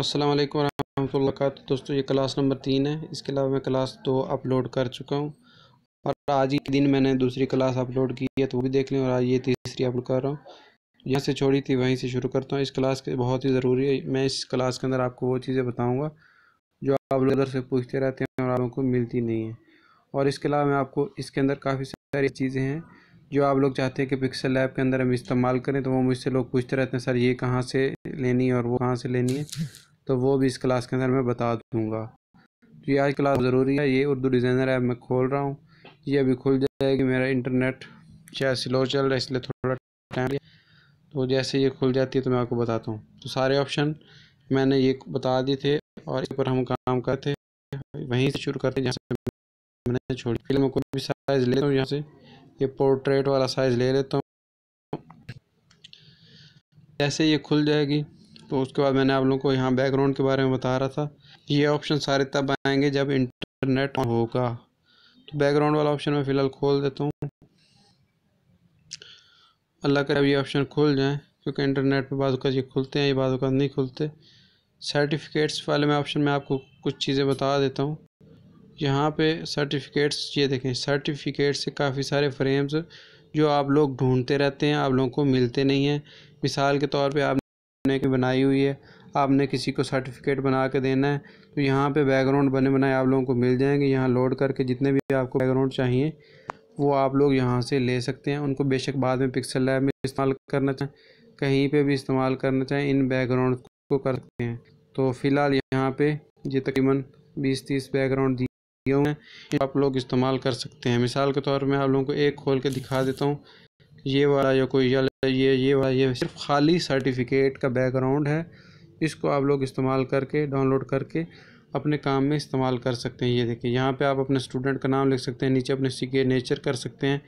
अस्सलाम वालेकुम वरहमतुल्लाह का दोस्तों ये क्लास नंबर तीन है इसके अलावा मैं क्लास दो अपलोड कर चुका हूँ और आज ही दिन मैंने दूसरी क्लास अपलोड की है तो वो भी देख लें और आज ये तीसरी अपलोड कर रहा हूँ यहाँ से छोड़ी थी वहीं से शुरू करता हूँ इस क्लास के बहुत ही ज़रूरी है मैं इस क्लास के अंदर आपको वो चीज़ें बताऊँगा जो आप लोग उधर से पूछते रहते हैं और आप लोगों को मिलती नहीं है और इसके अलावा मैं आपको इसके अंदर काफ़ी सारी चीज़ें हैं जो आप लोग चाहते हैं कि पिक्सल लैब के अंदर हम इस्तेमाल करें तो वो मुझसे लोग पूछते रहते हैं सर ये कहाँ से लेनी है और वो कहाँ से लेनी है तो वो भी इस क्लास के अंदर मैं बता दूँगा तो ये आज क्लास ज़रूरी है ये उर्दू डिज़ाइनर ऐप मैं खोल रहा हूँ ये अभी खुल जाएगी मेरा इंटरनेट शायद स्लो चल रहा है इसलिए थोड़ा टाइम तो जैसे ये खुल जाती है तो मैं आपको बताता हूँ तो सारे ऑप्शन मैंने ये बता दिए थे और एक पर हम काम करते वहीं से शुरू करते जहाँ से मैंने छोड़ फिल्म में कोई भी साइज़ लेता हूँ यहाँ से ये पोर्ट्रेट वाला साइज़ ले लेता हूँ जैसे ये खुल जाएगी तो उसके बाद मैंने आप लोगों को यहाँ बैकग्राउंड के बारे में बता रहा था ये ऑप्शन सारे तब आएंगे जब इंटरनेट ऑन होगा तो बैकग्राउंड वाला ऑप्शन मैं फ़िलहाल खोल देता हूँ अल्लाह करे ये ऑप्शन खुल जाएँ क्योंकि इंटरनेट पर बाद ये खुलते हैं ये का नहीं खुलते सर्टिफिकेट्स वाले मैं ऑप्शन में आपको कुछ चीज़ें बता देता हूँ यहाँ पे सर्टिफिकेट्स ये देखें सर्टिफिकेट से काफ़ी सारे फ्रेम्स जो आप लोग ढूंढते रहते हैं आप लोगों को मिलते नहीं हैं मिसाल के तौर पे आप ने की बनाई हुई है आपने किसी को सर्टिफिकेट बना के देना है तो यहाँ पे बैकग्राउंड बने बनाए आप लोगों को मिल जाएंगे यहाँ लोड करके जितने भी आपको बैकग्राउंड चाहिए वो आप लोग यहाँ से ले सकते हैं उनको बेशक बाद में पिक्सल लैब में इस्तेमाल करना चाहें कहीं पे भी इस्तेमाल करना चाहें इन बैकग्राउंड को कर सकते हैं तो फ़िलहाल यहाँ पे ये तकरीबन बीस तीस बैकग्राउंड दिए हुए हैं आप लोग इस्तेमाल कर सकते हैं मिसाल के तौर पर मैं आप लोगों को एक खोल के दिखा देता हूँ ये वाला या कोई ये ये ये वाला ये सिर्फ खाली सर्टिफिकेट का बैकग्राउंड है इसको आप लोग इस्तेमाल करके डाउनलोड करके अपने काम में इस्तेमाल कर सकते हैं ये देखिए यहाँ पे आप अपने स्टूडेंट का नाम लिख सकते हैं नीचे अपने सिग्नेचर कर सकते हैं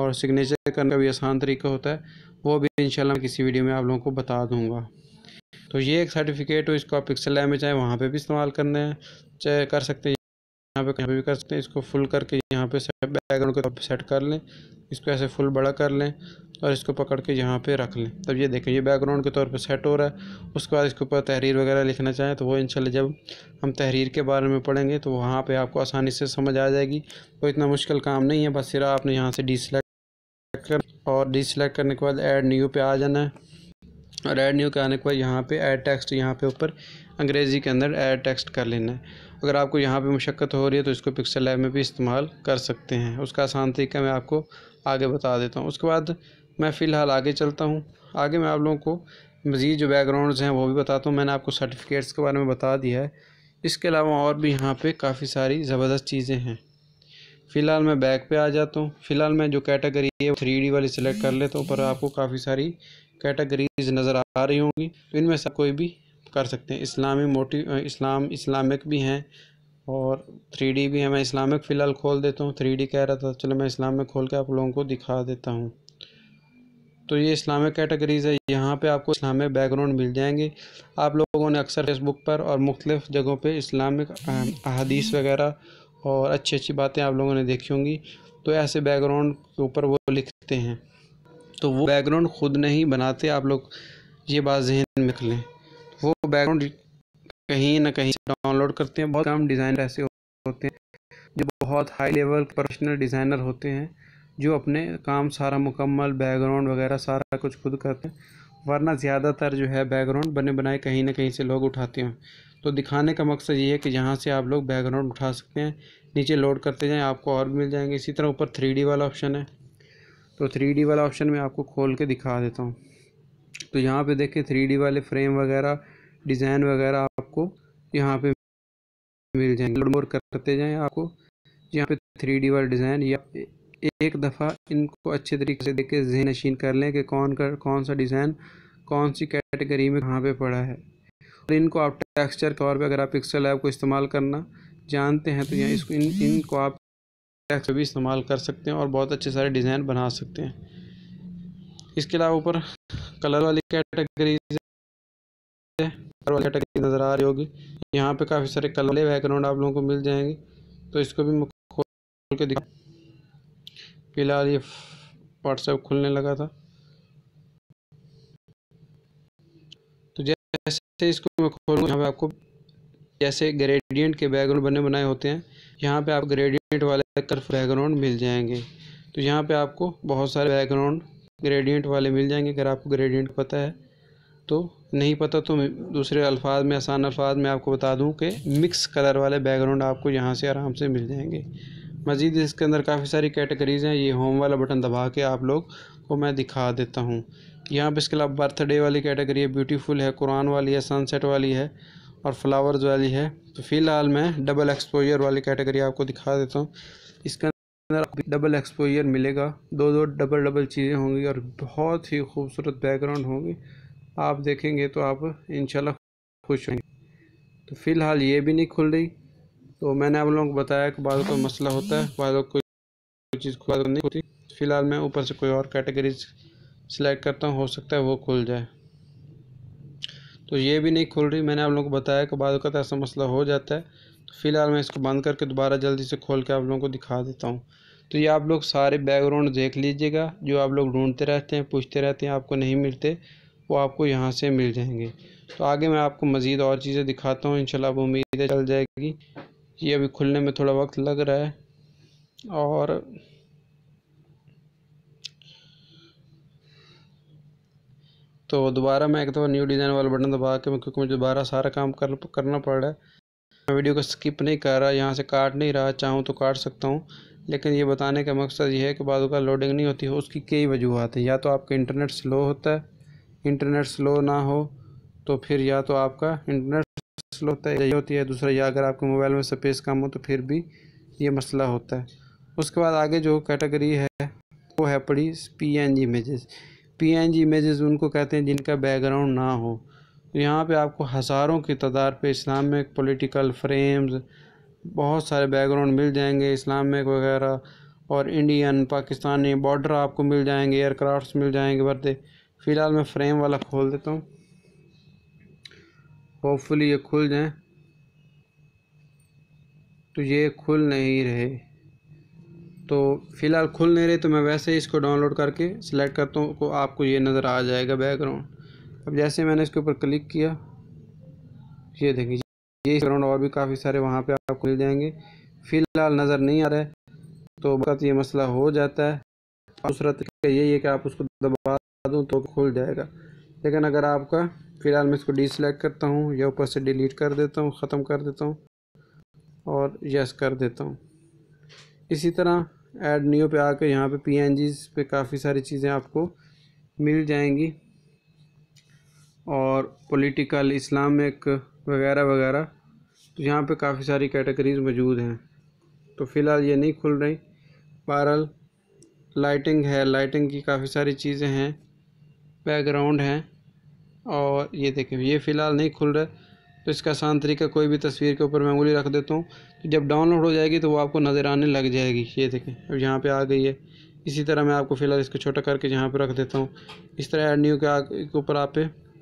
और सिग्नेचर करने का भी आसान तरीका होता है वो भी इंशाल्लाह किसी वीडियो में आप लोगों को बता दूँगा तो ये एक सर्टिफिकेट हो इसको आप पिक्सल लैब में चाहे वहाँ पर भी इस्तेमाल करने चाहे कर सकते हैं यहाँ पे यहाँ पे भी कर सकते हैं इसको फुल करके यहाँ पे बैकग्राउंड को सेट कर लें इसको ऐसे फुल बड़ा कर लें और इसको पकड़ के यहाँ पे रख लें तब ये देखें ये बैकग्राउंड के तौर पे सेट हो रहा है उसके बाद इसके ऊपर तहरीर वगैरह लिखना चाहें तो वो इंशाल्लाह जब हम तहरीर के बारे में पढ़ेंगे तो वहाँ पे आपको आसानी से समझ आ जाएगी तो इतना मुश्किल काम नहीं है बस सिरा आपने यहाँ से डिसलेक्ट कर और डिसलेक्ट करने के बाद एड न्यू पे आ जाना है और ऐड न्यू के आने के बाद यहाँ पे ऐड टेक्स्ट यहाँ पे ऊपर अंग्रेज़ी के अंदर ऐड टेक्स्ट कर लेना है अगर आपको यहाँ पे मुशक्क़त हो रही है तो इसको पिक्सल लैब में भी इस्तेमाल कर सकते हैं उसका आसान तरीका मैं आपको आगे बता देता हूँ उसके बाद मैं फ़िलहाल आगे चलता हूँ आगे मैं आप लोगों को मज़ीद जो बैकग्राउंड हैं वो भी बताता हूँ मैंने आपको सर्टिफिकेट्स के बारे में बता दिया है इसके अलावा और भी यहाँ पर काफ़ी सारी ज़बरदस्त चीज़ें हैं फ़िलहाल मैं बैक पे आ जाता हूँ फ़िलहाल मैं जो कैटेगरी है थ्री डी वाली सिलेक्ट कर लेता हूँ पर आपको काफ़ी सारी कैटेगरीज नज़र आ रही होंगी तो इनमें से कोई भी कर सकते हैं इस्लामी मोटिव इस्लाम इस्लामिक भी हैं और थ्री डी भी है मैं इस्लामिक फ़िलहाल खोल देता हूँ थ्री डी कह रहा था चलो मैं इस्लामिक खोल के आप लोगों को दिखा देता हूँ तो ये इस्लामिक कैटेगरीज़ है यहाँ पे आपको इस्लामिक बैकग्राउंड मिल जाएंगे आप लोगों ने अक्सर फेसबुक पर और मुख्तफ जगहों पे इस्लामिक अहदीस वगैरह और अच्छी अच्छी बातें आप लोगों ने देखी होंगी तो ऐसे बैकग्राउंड के ऊपर वो लिखते हैं तो वो बैकग्राउंड खुद नहीं बनाते आप लोग ये बात जहन में लें वो बैकग्राउंड कहीं ना कहीं डाउनलोड करते हैं बहुत कम डिज़ाइनर ऐसे होते हैं जो बहुत हाई लेवल प्रोफेशनल डिज़ाइनर होते हैं जो अपने काम सारा मुकम्मल बैकग्राउंड वगैरह सारा कुछ खुद करते हैं वरना ज़्यादातर जो है बैकग्राउंड बने बनाए कहीं ना कहीं से लोग उठाते हैं तो दिखाने का मकसद ये है कि जहाँ से आप लोग बैकग्राउंड उठा सकते हैं नीचे लोड करते जाएँ आपको और भी मिल जाएंगे इसी तरह ऊपर थ्री वाला ऑप्शन है तो थ्री वाला ऑप्शन मैं आपको खोल के दिखा देता हूँ तो यहाँ पे देखिए थ्री वाले फ्रेम वगैरह डिज़ाइन वगैरह आपको यहाँ पे मिल जाएंगे लोड मोर करते जाएं आपको यहाँ पे थ्री डी वाला डिज़ाइन या एक दफ़ा इनको अच्छे तरीके से देख के जहन नशीन कर लें कि कौन कर कौन सा डिज़ाइन कौन सी कैटेगरी में कहाँ पे पड़ा है और इनको आप टेक्सचर के तौर पर अगर आप पिक्सल ऐप को इस्तेमाल करना जानते हैं तो यहाँ इसको इन इनको आप टैक्स भी इस्तेमाल कर सकते हैं और बहुत अच्छे सारे डिज़ाइन बना सकते हैं इसके अलावा ऊपर कलर वाली कैटेगरी कैटेगरी नज़र आ रही होगी यहाँ पे काफ़ी सारे कलर वाले बैकग्राउंड आप लोगों को मिल जाएंगे तो इसको भी खोल के दिखा फिलहाल ये व्हाट्सएप खुलने लगा था तो जैसे इसको मैं खोलूँगा यहाँ पर आपको जैसे ग्रेडियंट के बैकग्राउंड बने बनाए होते हैं यहाँ पे आप ग्रेडियंट वाले कर्फ बैकग्राउंड मिल जाएंगे तो यहाँ पे आपको बहुत सारे बैकग्राउंड ग्रेडियंट वाले मिल जाएंगे अगर आपको ग्रेडियंट पता है तो नहीं पता तो दूसरे अल्फाज में आसान अल्फाज में आपको बता दूँ कि मिक्स कलर वाले बैकग्राउंड आपको यहाँ से आराम से मिल जाएंगे मज़ीद इसके अंदर काफ़ी सारी कैटेगरीज़ हैं ये होम वाला बटन दबा के आप लोग को मैं दिखा देता हूँ यहाँ पर इसके अलावा बर्थडे वाली कैटेगरी है ब्यूटीफुल है कुरान वाली है सनसेट वाली है और फ्लावर्स वाली है तो फ़िलहाल मैं डबल एक्सपोजर वाली कैटेगरी आपको दिखा देता हूँ इसके अंदर आपको डबल एक्सपोजर मिलेगा दो दो डबल डबल चीज़ें होंगी और बहुत ही खूबसूरत बैकग्राउंड होंगी आप देखेंगे तो आप इन खुश होंगे तो फ़िलहाल ये भी नहीं खुल रही तो मैंने आप लोगों को बताया कि बाद का मसला होता है बाद कोई चीज़ को तो नहीं होती फ़िलहाल मैं ऊपर से कोई और कैटेगरीज सिलेक्ट करता हूँ हो सकता है वो खुल जाए तो ये भी नहीं खुल रही मैंने आप लोगों को बताया कि बाद ऐसा मसला हो जाता है तो फ़िलहाल मैं इसको बंद करके दोबारा जल्दी से खोल के आप लोगों को दिखा देता हूँ तो ये आप लोग सारे बैकग्राउंड देख लीजिएगा जो आप लोग ढूंढते रहते हैं पूछते रहते हैं आपको नहीं मिलते वो आपको यहाँ से मिल जाएंगे तो आगे मैं आपको मज़ीद और चीज़ें दिखाता हूँ इनशाला अब उम्मीद है चल जाएगी ये अभी खुलने में थोड़ा वक्त लग रहा है और तो दोबारा मैं एक दफ़ा न्यू डिज़ाइन वाला बटन दबा के क्योंकि मुझे दोबारा सारा काम कर करना पड़ रहा है मैं वीडियो को स्किप नहीं कर रहा यहाँ से काट नहीं रहा चाहूँ तो काट सकता हूँ लेकिन ये बताने का मकसद ये है कि बाद का लोडिंग नहीं होती हो, उसकी कई वजूहत है या तो आपका इंटरनेट स्लो होता है इंटरनेट स्लो ना हो तो फिर या तो आपका इंटरनेट स्लो होता है यही होती है दूसरा या अगर आपके मोबाइल में स्पेस कम हो तो फिर भी ये मसला होता है उसके बाद आगे जो कैटेगरी है वो है पड़ी P N G images PNG images उनको कहते हैं जिनका बैकग्राउंड ना हो तो यहाँ पे आपको हज़ारों की तादाद पे इस्लामिक पॉलिटिकल फ्रेम्स बहुत सारे बैकग्राउंड मिल जाएंगे इस्लामिक वगैरह और इंडियन पाकिस्तानी बॉर्डर आपको मिल जाएंगे एयरक्राफ्ट मिल जाएंगे भरते फ़िलहाल मैं फ्रेम वाला खोल देता हूँ होपफुली ये खुल जाए तो ये खुल नहीं रहे तो फ़िलहाल खुल नहीं रहे तो मैं वैसे ही इसको डाउनलोड करके सिलेक्ट करता हूँ तो आपको ये नज़र आ जाएगा बैकग्राउंड अब जैसे मैंने इसके ऊपर क्लिक किया ये देखिए ये बैकग्राउंड और भी काफ़ी सारे वहाँ पे आपको मिल जाएंगे फ़िलहाल नज़र नहीं आ रहा है तो बस ये मसला हो जाता है दूसरा तरीका यही है कि आप उसको दबा दूँ तो खुल जाएगा लेकिन अगर आपका फ़िलहाल मैं इसको डिसलेक्ट करता हूँ या ऊपर से डिलीट कर देता हूँ ख़त्म कर देता हूँ और यस कर देता हूँ इसी तरह ऐड न्यू पे आकर यहाँ पे पी पे काफ़ी सारी चीज़ें आपको मिल जाएंगी और पॉलिटिकल इस्लामिक वगैरह वगैरह तो यहाँ पे काफ़ी सारी कैटेगरीज मौजूद हैं तो फ़िलहाल ये नहीं खुल रही बहरल लाइटिंग है लाइटिंग की काफ़ी सारी चीज़ें हैं बैकग्राउंड हैं और ये देखें ये फ़िलहाल नहीं खुल रहा तो इसका आसान तरीका कोई भी तस्वीर के ऊपर मैं उंगली रख देता हूँ तो जब डाउनलोड हो जाएगी तो वो आपको नज़र आने लग जाएगी ये देखें अब यहाँ पे आ गई है इसी तरह मैं आपको फ़िलहाल इसको छोटा करके यहाँ पर रख देता हूँ इस तरह एड न्यू के ऊपर आप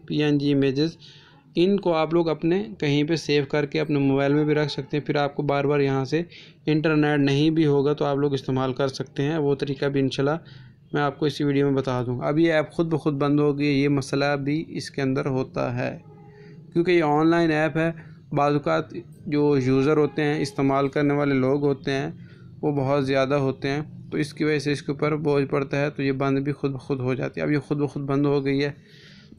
पी एन जी इमेज़ इनको आप लोग अपने कहीं पर सेव करके अपने मोबाइल में भी रख सकते हैं फिर आपको बार बार यहाँ से इंटरनेट नहीं भी होगा तो आप लोग इस्तेमाल कर सकते हैं वो तरीका भी इनशाला मैं आपको इसी वीडियो में बता दूँ अब ये ऐप ख़ुद ब खुद बंद होगी ये मसला भी इसके अंदर होता है क्योंकि ये ऑनलाइन ऐप है बाज़ात जो यूज़र होते हैं इस्तेमाल करने वाले लोग होते हैं वो बहुत ज़्यादा होते हैं तो इसकी वजह से इसके ऊपर बोझ पड़ता है तो ये बंद भी खुद ब खुद हो जाती है अब ये खुद ब खुद बंद हो गई है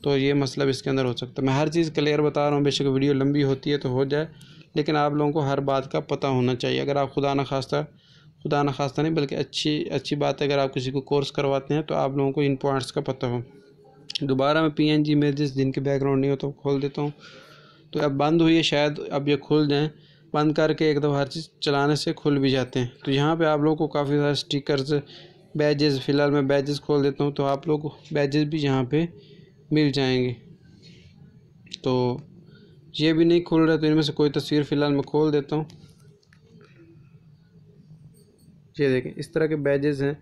तो ये मसला इसके अंदर हो सकता है मैं हर चीज़ क्लियर बता रहा हूँ बेशक वीडियो लंबी होती है तो हो जाए लेकिन आप लोगों को हर बात का पता होना चाहिए अगर आप खुदा न खास्ता खुदा न खास्ता नहीं बल्कि अच्छी अच्छी बात है अगर आप किसी को कोर्स करवाते हैं तो आप लोगों को इन पॉइंट्स का पता हो दोबारा मैं पी एन जी दिन के बैकग्राउंड नहीं होता तो खोल देता हूँ तो अब बंद हुई है शायद अब ये खुल जाएँ बंद करके एक दफ़ा हर चीज़ चलाने से खुल भी जाते हैं तो यहाँ पे आप लोग को काफ़ी सारे स्टिकर्स बैजेस फ़िलहाल मैं बैजेस खोल देता हूँ तो आप लोग को बैजेस भी यहाँ पे मिल जाएंगे तो ये भी नहीं खुल रहा तो इनमें से कोई तस्वीर फ़िलहाल मैं खोल देता हूँ ये देखें इस तरह के बैजेस हैं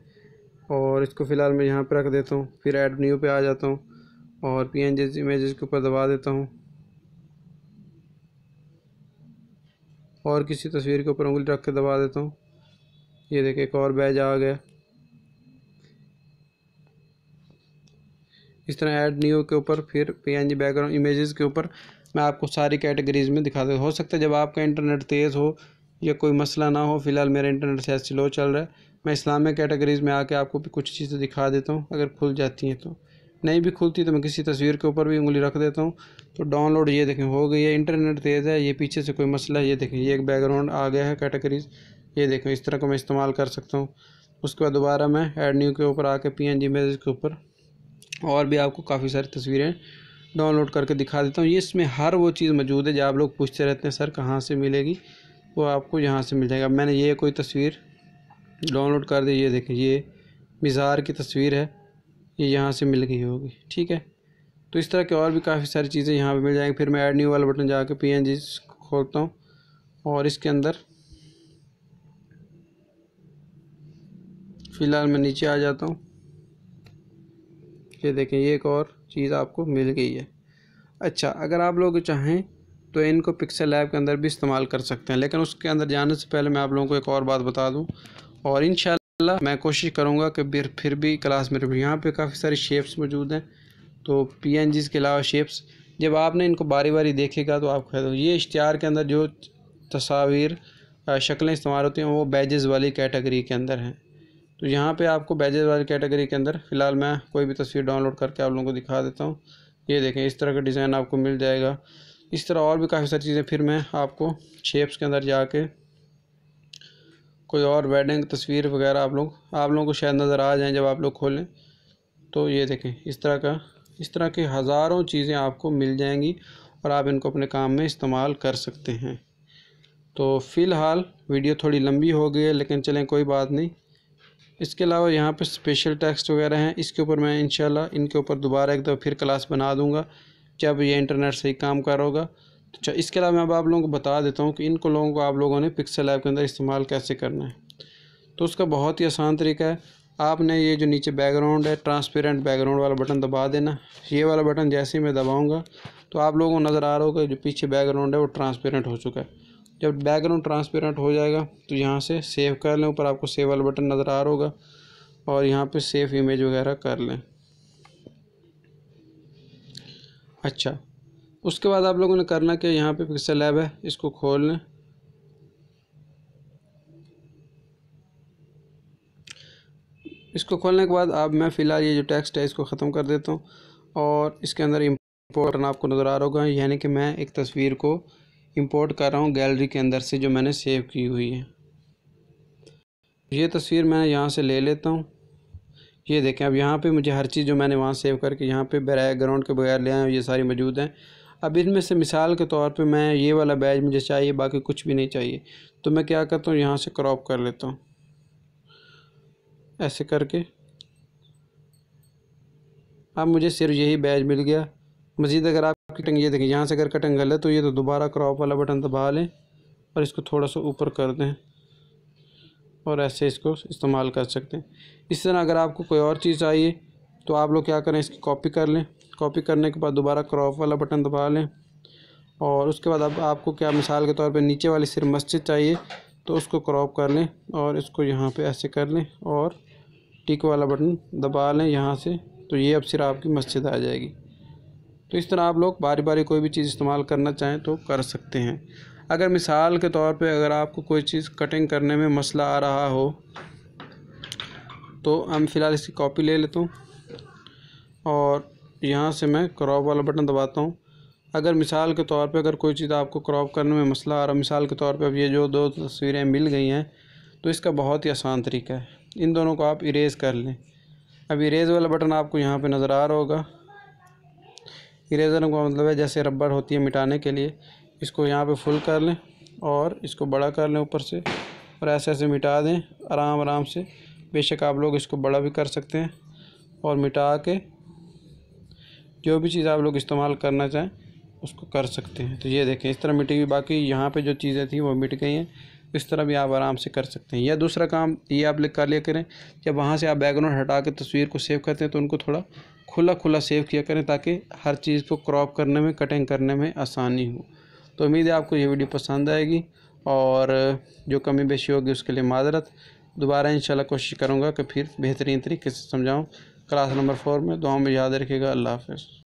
और इसको फ़िलहाल मैं यहाँ पर रख देता हूँ फिर एड न्यू पे आ जाता हूँ और पी एन जी इमेज के ऊपर दबा देता हूँ और किसी तस्वीर के ऊपर उंगली रख के दबा देता हूँ ये देखिए एक और बैज आ गया इस तरह ऐड न्यू के ऊपर फिर पीएनजी बैकग्राउंड इमेजेस के ऊपर मैं आपको सारी कैटेगरीज़ में दिखा दे हो सकता है जब आपका इंटरनेट तेज़ हो या कोई मसला ना हो फ़िलहाल मेरा इंटरनेट से स्लो चल रहा है मैं इस्लामिक कैटेगरीज़ में आके आपको भी कुछ चीज़ें दिखा देता हूँ अगर खुल जाती हैं तो नहीं भी खुलती तो मैं किसी तस्वीर के ऊपर भी उंगली रख देता हूँ तो डाउनलोड ये देखें हो गई है इंटरनेट तेज़ है ये पीछे से कोई मसला है ये देखें ये एक बैकग्राउंड आ गया है कैटेगरीज़ ये देखें इस तरह को मैं इस्तेमाल कर सकता हूँ उसके बाद दोबारा मैं एड न्यू के ऊपर आके पी एन जी इमेज के ऊपर और भी आपको काफ़ी सारी तस्वीरें डाउनलोड करके दिखा देता हूँ ये इसमें हर वो चीज़ मौजूद है जो आप लोग पूछते रहते हैं सर कहाँ से मिलेगी वो आपको यहाँ से मिल जाएगा मैंने ये कोई तस्वीर डाउनलोड कर दे ये देखें ये मज़ार की तस्वीर है ये यहाँ से मिल गई होगी ठीक है तो इस तरह के और भी काफ़ी सारी चीज़ें यहाँ पे मिल जाएंगी फिर मैं ऐड न्यू वाला बटन जाके पी एन जी खोलता हूँ और इसके अंदर फ़िलहाल मैं नीचे आ जाता हूँ ये देखें ये एक और चीज़ आपको मिल गई है अच्छा अगर आप लोग चाहें तो इनको पिक्सल ऐप के अंदर भी इस्तेमाल कर सकते हैं लेकिन उसके अंदर जाने से पहले मैं आप लोगों को एक और बात बता दूं और इन मैं कोशिश करूँगा कि फिर भी क्लास में रुकूँ यहाँ पर काफ़ी सारे शेप्स मौजूद हैं तो पी एन के अलावा शेप्स जब आपने इनको बारी बारी देखेगा तो आप फायदा ये इश्तहार के अंदर जो तस्वीर शक्लें इस्तेमाल होती हैं वो बैजेज़ वाली कैटेगरी के अंदर हैं तो यहाँ पे आपको बैजेज़ वाली कैटेगरी के अंदर फ़िलहाल मैं कोई भी तस्वीर डाउनलोड करके आप लोगों को दिखा देता हूँ ये देखें इस तरह का डिज़ाइन आपको मिल जाएगा इस तरह और भी काफ़ी सारी चीज़ें फिर मैं आपको शेप्स के अंदर जाके कोई और वेडिंग तस्वीर वगैरह आप लोग आप लोगों को शायद नज़र आ जाएं जब आप लोग खोलें तो ये देखें इस तरह का इस तरह के हज़ारों चीज़ें आपको मिल जाएंगी और आप इनको अपने काम में इस्तेमाल कर सकते हैं तो फ़िलहाल वीडियो थोड़ी लंबी हो गई है लेकिन चलें कोई बात नहीं इसके अलावा यहाँ पर स्पेशल टेक्स्ट वगैरह हैं इसके ऊपर मैं इन इनके ऊपर दोबारा एक दफ़ा फिर क्लास बना दूँगा जब ये इंटरनेट सही काम करोगा अच्छा इसके अलावा मैं अब आप लोगों को बता देता हूँ कि इनको लोगों को आप लोगों ने पिक्सल ऐप के अंदर इस्तेमाल कैसे करना है तो उसका बहुत ही आसान तरीका है आपने ये जो नीचे बैकग्राउंड है ट्रांसपेरेंट बैकग्राउंड वाला बटन दबा देना ये वाला बटन जैसे ही मैं दबाऊँगा तो आप लोगों को नज़र आ रहा होगा जो पीछे बैकग्राउंड है वो ट्रांसपेरेंट हो चुका है जब बैकग्राउंड ट्रांसपेरेंट हो जाएगा तो यहाँ से सेव कर लें ऊपर आपको सेव वाला बटन नज़र आ रहा होगा और यहाँ पर सेव इमेज वगैरह कर लें अच्छा उसके बाद आप लोगों ने करना क्या यहाँ पे पिक्सल लैब है इसको खोल लें इसको खोलने के बाद अब मैं फ़िलहाल ये जो टेक्स्ट है इसको ख़त्म कर देता हूँ और इसके अंदर इम्पोर्ट करना आपको नज़र आ रहा होगा यानी कि मैं एक तस्वीर को इम्पोर्ट कर रहा हूँ गैलरी के अंदर से जो मैंने सेव की हुई है ये तस्वीर मैं यहाँ से ले लेता हूँ ये देखें अब यहाँ पे मुझे हर चीज़ जो मैंने वहाँ सेव करके यहाँ पे बैकग्राउंड के बगैर ले आए ये सारी मौजूद हैं अब इनमें से मिसाल के तौर पे मैं ये वाला बैज मुझे चाहिए बाकी कुछ भी नहीं चाहिए तो मैं क्या करता हूँ यहाँ से क्रॉप कर लेता हूँ ऐसे करके अब मुझे सिर्फ यही बैज मिल गया मज़ीद अगर आपकी कटिंग ये देखें यहाँ से अगर कटंगल है तो ये तो दोबारा क्रॉप वाला बटन दबा लें और इसको थोड़ा सा ऊपर कर दें और ऐसे इसको इस्तेमाल कर सकते हैं इस तरह अगर आपको कोई और चीज़ चाहिए तो आप लोग क्या करें इसकी कॉपी कर लें कॉपी करने के बाद दोबारा क्रॉप वाला बटन दबा लें और उसके बाद अब आपको क्या मिसाल के तौर पे नीचे वाली सिर्फ मस्जिद चाहिए तो उसको क्रॉप कर लें और इसको यहाँ पे ऐसे कर लें और टिक वाला बटन दबा लें यहाँ से तो ये अब सिर आपकी मस्जिद आ जाएगी तो इस तरह आप लोग बारी बारी कोई भी चीज़ इस्तेमाल करना चाहें तो कर सकते हैं अगर मिसाल के तौर पे अगर आपको कोई चीज़ कटिंग करने में मसला आ रहा हो तो हम फ़िलहाल इसकी कॉपी ले लेता हूँ और यहाँ से मैं क्रॉप वाला बटन दबाता हूँ अगर मिसाल के तौर पे अगर कोई चीज़ आपको क्रॉप करने में मसला आ रहा मिसाल के तौर पे अब ये जो दो तस्वीरें मिल गई हैं तो इसका बहुत ही आसान तरीका है इन दोनों को आप इरेज़ कर लें अब इरेज़ वाला बटन आपको यहाँ पे नज़र आ रहा होगा इरेज़र का मतलब है जैसे रबड़ होती है मिटाने के लिए इसको यहाँ पर फुल कर लें और इसको बड़ा कर लें ऊपर से और ऐसे ऐसे मिटा दें आराम आराम से बेशक आप लोग इसको बड़ा भी कर सकते हैं और मिटा के जो भी चीज़ आप लोग इस्तेमाल करना चाहें उसको कर सकते हैं तो ये देखें इस तरह मिट गई बाकी यहाँ पे जो चीज़ें थी वो मिट गई हैं इस तरह भी आप आराम से कर सकते हैं या दूसरा काम ये आप लिख कर लिया करें जब वहाँ से आप बैकग्राउंड हटा के तस्वीर को सेव करते हैं तो उनको थोड़ा खुला खुला सेव किया करें ताकि हर चीज़ को क्रॉप करने में कटिंग करने में आसानी हो तो उम्मीद है आपको ये वीडियो पसंद आएगी और जो कमी बेशी होगी उसके लिए माजरत दोबारा इंशाल्लाह कोशिश करूँगा कि फिर बेहतरीन तरीके से समझाऊँ क्लास नंबर फोर में दुआओं में याद रखिएगा अल्लाह हाफिज़